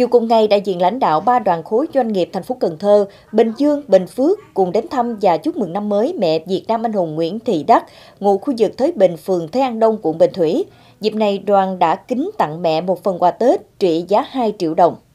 Chiều cùng ngày, đại diện lãnh đạo ba đoàn khối doanh nghiệp thành phố Cần Thơ, Bình Dương, Bình Phước cùng đến thăm và chúc mừng năm mới mẹ Việt Nam anh hùng Nguyễn Thị Đắc, ngụ khu vực Thới Bình, phường Thế An Đông, quận Bình Thủy. Dịp này, đoàn đã kính tặng mẹ một phần quà Tết trị giá 2 triệu đồng.